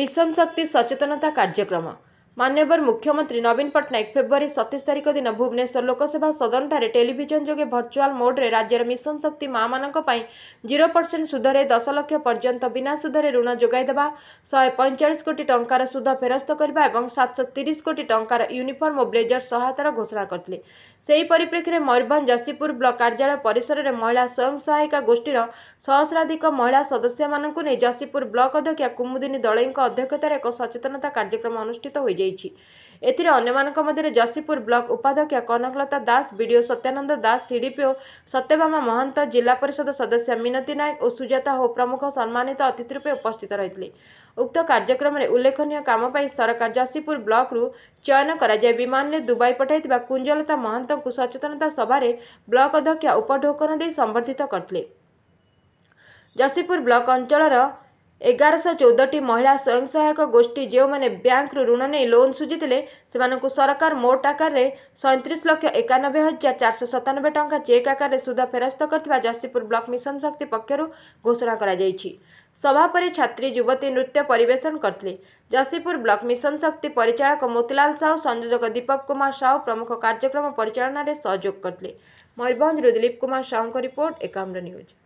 mission ଶକ୍ତି ସଚେତନତା କାର୍ଯ୍ୟକ୍ରମ ମାନ୍ୟବର ମୁଖ୍ୟମନ୍ତ୍ରୀ ନବୀନ ପଟ୍ଟନାୟକ ଫେବୃୟାରୀ ସତେଇଶ ତାରିଖ ଦିନ ଭୁବନେଶ୍ୱର ଲୋକସଭା ସଦନଠାରେ ଟେଲିଭିଜନ ଯୋଗେ ଭର୍ଚୁଆଲ୍ ମୋଡ୍ରେ ରାଜ୍ୟର ମିଶନ ଶକ୍ତି ମା'ମାନଙ୍କ ପାଇଁ ଜିରୋ ପରସେଣ୍ଟ ସୁଧରେ ଦଶ ଲକ୍ଷ ପର୍ଯ୍ୟନ୍ତ ବିନା ସୁଧରେ ଋଣ ଯୋଗାଇ ଦେବା ଶହେ ପଇଁଚାଳିଶ କୋଟି ଟଙ୍କାର ସୁଧ ଫେରସ୍ତ କରିବା ଏବଂ ସାତଶହ ତିରିଶ କୋଟି ଟଙ୍କାର ୟୁନିଫର୍ମ ଓ ବ୍ଲେଜର ସହାୟତାର ଘୋଷଣା କରିଥିଲେ ସେହି ପରିପ୍ରେକ୍ଷୀରେ ମୟୂରଭଞ୍ଜ ଯଶୀପୁର ବ୍ଲକ କାର୍ଯ୍ୟାଳୟ ପରିସରରେ ମହିଳା ସ୍ୱୟଂ ସହାୟିକା ଗୋଷ୍ଠୀର ସହସ୍ରାଧିକ ମହିଳା ସଦସ୍ୟମାନଙ୍କୁ ନେଇ ଯଶୀପୁର ବ୍ଲକ ଅଧ୍ୟକ୍ଷା କୁମୁଦିନୀ ଦଳେଇଙ୍କ ଅଧ୍ୟକ୍ଷତାରେ ଏକ ସଚେତନତା କାର୍ଯ୍ୟକ୍ରମ ଅନୁଷ୍ଠିତ ହୋଇଛି ଦିଆଯାଇଛି ଏଥିରେ ଅନ୍ୟମାନଙ୍କ ମଧ୍ୟରେ ଯଶୀପୁର ବ୍ଲକ ଉପାଧ୍ୟକ୍ଷ କନକଲତା ଦାସ ବିଡ଼ିଓ ସତ୍ୟାନନ୍ଦ ଦାସ ସିଡିପିଓ ସତ୍ୟଭାମା ମହାନ୍ତ ଜିଲ୍ଲା ପରିଷଦ ସଦସ୍ୟ ମିନତି ନାୟକ ଓ ସୁଜାତା ହୋ ପ୍ରମୁଖ ସମ୍ମାନିତ ଅତିଥି ରୂପେ ଉପସ୍ଥିତ ରହିଥିଲେ ଉକ୍ତ କାର୍ଯ୍ୟକ୍ରମରେ ଉଲ୍ଲେଖନୀୟ କାମ ପାଇଁ ସରକାର ଯଶୀପୁର ବ୍ଲକରୁ ଚୟନ କରାଯାଇ ବିମାନରେ ଦୁବାଇ ପଠାଇଥିବା କୁଞ୍ଜଲତା ମହାନ୍ତଙ୍କୁ ସଚେତନତା ସଭାରେ ବ୍ଲକ ଅଧ୍ୟକ୍ଷା ଉପଢୋକନ ଦେଇ ସମ୍ବର୍ଦ୍ଧିତ କରିଥିଲେ ଯଶୀପୁର ବ୍ଲକ ଅଞ୍ଚଳର ଏଗାରଶହ ଚଉଦଟି ମହିଳା ସ୍ୱୟଂସହାୟକ ଗୋଷ୍ଠୀ ଯେଉଁମାନେ ବ୍ୟାଙ୍କରୁ ଋଣ ନେଇ ଲୋନ୍ ଶୁଝିଥିଲେ ସେମାନଙ୍କୁ ସରକାର ମୋଟ ଆକାରରେ ସଇଁତିରିଶ ଲକ୍ଷ ଏକାନବେ ହଜାର ଚାରିଶହ ସତାନବେ ଟଙ୍କା ଚେକ୍ ଆକାରରେ ସୁଧ ଫେରସ୍ତ କରିଥିବା ଯଶୀପୁର ବ୍ଲକ ମିଶନ ଶକ୍ତି ପକ୍ଷରୁ ଘୋଷଣା କରାଯାଇଛି ସଭା ପରେ ଛାତ୍ରୀ ଯୁବତୀ ନୃତ୍ୟ ପରିବେଷଣ କରିଥିଲେ ଯଶୀପୁର ବ୍ଲକ ମିଶନ ଶକ୍ତି ପରିଚାଳକ ମୋତିଲାଲ ସାହୁ ସଂଯୋଜକ ଦୀପକ କୁମାର ସାହୁ ପ୍ରମୁଖ କାର୍ଯ୍ୟକ୍ରମ ପରିଚାଳନାରେ ସହଯୋଗ କରିଥିଲେ ମୟୂରଭଞ୍ଜରୁ ଦିଲ୍ଲୀପ କୁମାର ସାହୁଙ୍କ ରିପୋର୍ଟ ଏକାମ୍ର ନ୍ୟୁଜ୍